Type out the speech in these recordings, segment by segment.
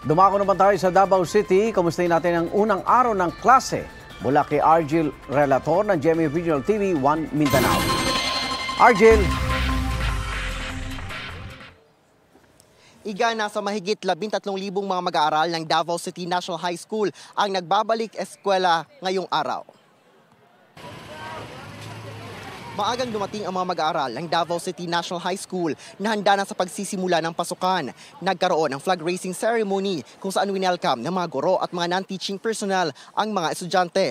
Dumako naman tayo sa Davao City. Kumustahin natin ang unang araw ng klase mula kay Argil Relator ng GMA Regional TV 1 Mindanao. Argil! Igana sa mahigit 13,000 mga mag-aaral ng Davao City National High School ang nagbabalik eskwela ngayong araw maagang dumating ang mga mag-aaral ng Davao City National High School na handa na sa pagsisimula ng pasukan. Nagkaroon ng flag raising ceremony kung saan winelcome ng mga guro at mga non-teaching personnel ang mga estudyante.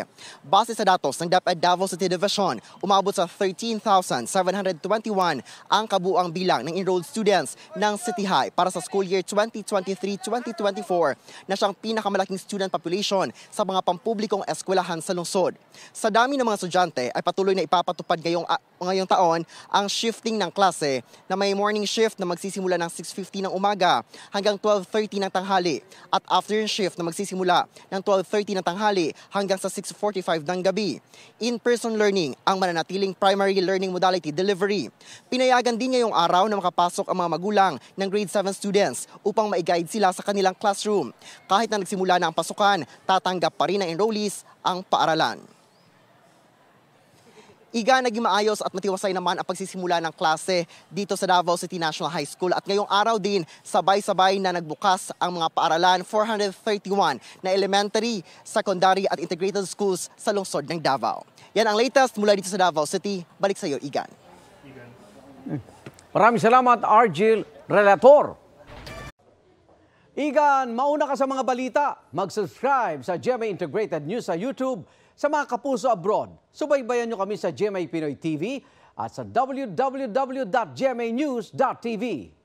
Base sa datos ng DepEd Davao City Division, umabot sa 13,721 ang kabuang bilang ng enrolled students ng City High para sa school year 2023-2024 na siyang pinakamalaking student population sa mga pampublikong eskwelahan sa lungsod. Sa dami ng mga estudyante ay patuloy na ipapatupad ngayong ta- ngayong taon ang shifting ng klase na may morning shift na magsisimula ng 6.50 ng umaga hanggang 12.30 ng tanghali at afternoon shift na magsisimula ng 12.30 ng tanghali hanggang sa 6.45 ng gabi. In-person learning ang mananatiling primary learning modality delivery. Pinayagan din ngayong araw na makapasok ang mga magulang ng grade 7 students upang ma-guide sila sa kanilang classroom. Kahit na nagsimula na ang pasukan, tatanggap pa rin ng enrollees ang paaralan. Iga, naging maayos at matiwasay naman ang pagsisimula ng klase dito sa Davao City National High School. At ngayong araw din, sabay-sabay na nagbukas ang mga paaralan 431 na elementary, secondary at integrated schools sa lungsod ng Davao. Yan ang latest mula dito sa Davao City. Balik sa iyo, Igan. Maraming salamat, Argil Relator. Igan, mauna ka sa mga balita. Mag-subscribe sa GMA Integrated News sa YouTube. Sa mga kapuso abroad, subaybayan nyo kami sa GMA Pinoy TV at sa www.gmanews.tv.